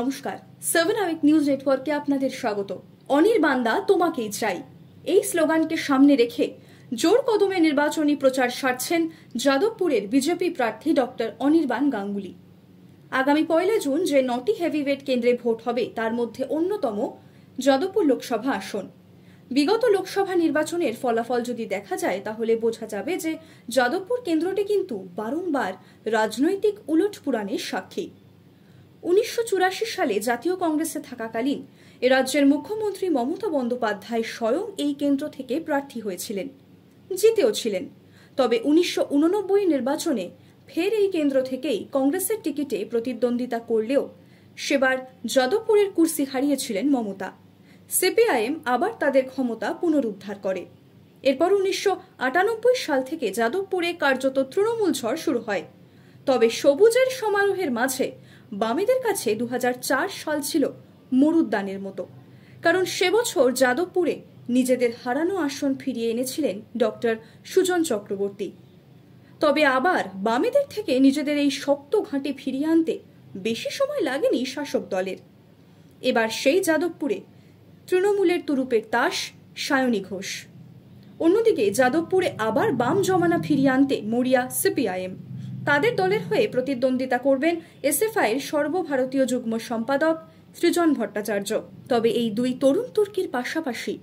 নমস্কার seven awake news নেটওয়ার্কে আপনাদের স্বাগত অনির্বান্দা তোমাকেই চাই এই স্লোগানকে সামনে রেখে জোর কদমে নির্বাচনী প্রচার সারছেন যাদবপুরের বিজেপি প্রার্থী ডক্টর অনির্বাণ গাঙ্গুলি আগামী পয়লা জুন যে নটি হেভিওয়েট কেন্দ্রে ভোট হবে তার মধ্যে অন্যতম যাদবপুর লোকসভা আসন বিগত লোকসভা নির্বাচনের ফলাফল যদি দেখা যায় তাহলে বোঝা যাবে যে যাদবপুর কেন্দ্রটি কিন্তু বারংবার রাজনৈতিক উলটপুরাণের সাক্ষী উনিশশো সালে জাতীয় কংগ্রেসে থাকাকালীন এ রাজ্যের মুখ্যমন্ত্রী মমতা বন্দ্যোপাধ্যায় স্বয়ং এই কেন্দ্র থেকে প্রার্থী হয়েছিলেন জিতেও ছিলেন তবে উনিশশো নির্বাচনে ফের এই কেন্দ্র থেকেই কংগ্রেসের টিকিটে প্রতিদ্বন্দ্বিতা করলেও সেবার যাদবপুরের কুর্সি হারিয়েছিলেন মমতা সিপিআইএম আবার তাদের ক্ষমতা পুনরুদ্ধার করে এরপর উনিশশো সাল থেকে যাদবপুরে কার্যত তৃণমূল ঝড় শুরু হয় তবে সবুজের সমারোহের মাঝে বামেদের কাছে দু সাল ছিল মরুদ্দানের মতো কারণ সে বছর যাদবপুরে নিজেদের হারানো আসন ফিরিয়ে এনেছিলেন ডক্টর সুজন চক্রবর্তী তবে আবার বামেদের থেকে নিজেদের এই শক্ত ঘাঁটি ফিরিয়ে আনতে বেশি সময় লাগেনি শাসক দলের এবার সেই যাদবপুরে তৃণমূলের তুরুপের তাস সায়নী ঘোষ অন্যদিকে যাদবপুরে আবার বাম জমানা ফিরিয়ে আনতে মরিয়া সিপিআইএম তাদের দলের হয়ে প্রতিদ্বন্দ্বিতা করবেন এসএফআইয়ের সর্বভারতীয় যুগ্ম সম্পাদক সৃজন ভট্টাচার্য তবে এই দুই তরুণ তুর্কির পাশাপাশি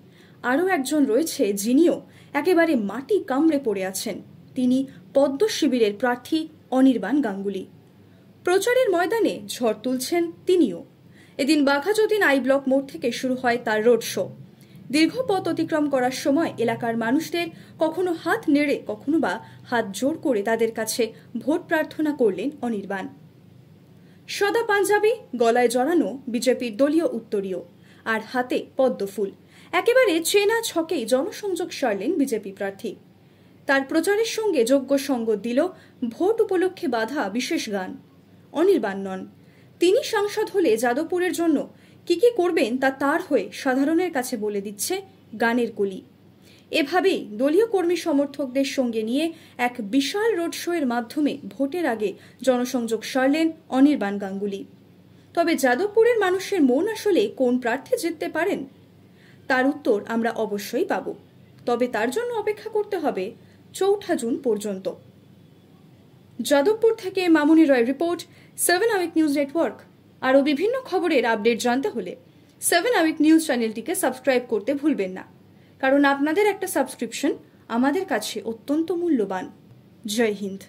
আরও একজন রয়েছে যিনিও একেবারে মাটি কামড়ে পড়ে আছেন তিনি পদ্ম শিবিরের প্রার্থী অনির্বাণ গাঙ্গুলি প্রচারের ময়দানে ঝড় তুলছেন তিনিও এদিন বাঘাযতীন আই ব্লক মোড় থেকে শুরু হয় তার রোড শো দীর্ঘ পথ অতিক্রম করার সময় এলাকার মানুষদের কখনো হাত নেড়ে কখনো বা হাত জোর করে তাদের কাছে ভোট প্রার্থনা করলেন অনির্বাণ সদা পাঞ্জাবি গলায় জড়ানো বিজেপির দলীয় উত্তরীয় আর হাতে পদ্মফুল একেবারে চেনা ছকেই জনসংযোগ সারলেন বিজেপি প্রার্থী তার প্রচারের সঙ্গে যোগ্য সঙ্গ দিল ভোট উপলক্ষে বাধা বিশেষ গান অনির্বাণ নন তিনি সাংসদ হলে যাদবপুরের জন্য কি কি করবেন তা তার হয়ে সাধারণের কাছে বলে দিচ্ছে গানের কলি এভাবেই দলীয় কর্মী সমর্থকদের সঙ্গে নিয়ে এক বিশাল রোড শোয়ের মাধ্যমে ভোটের আগে জনসংযোগ সারলেন অনির্বাণ গাঙ্গুলি তবে যাদবপুরের মানুষের মন আসলে কোন প্রার্থী জিততে পারেন তার উত্তর আমরা অবশ্যই পাব তবে তার জন্য অপেক্ষা করতে হবে চৌঠা জুন পর্যন্ত যাদবপুর থেকে Mamuni Roy report seven awake news network আরও বিভিন্ন খবরের আপডেট জানতে হলে সেভেন আউইক নিউজ চ্যানেলটিকে সাবস্ক্রাইব করতে ভুলবেন না কারণ আপনাদের একটা সাবস্ক্রিপশন আমাদের কাছে অত্যন্ত মূল্যবান জয় হিন্দ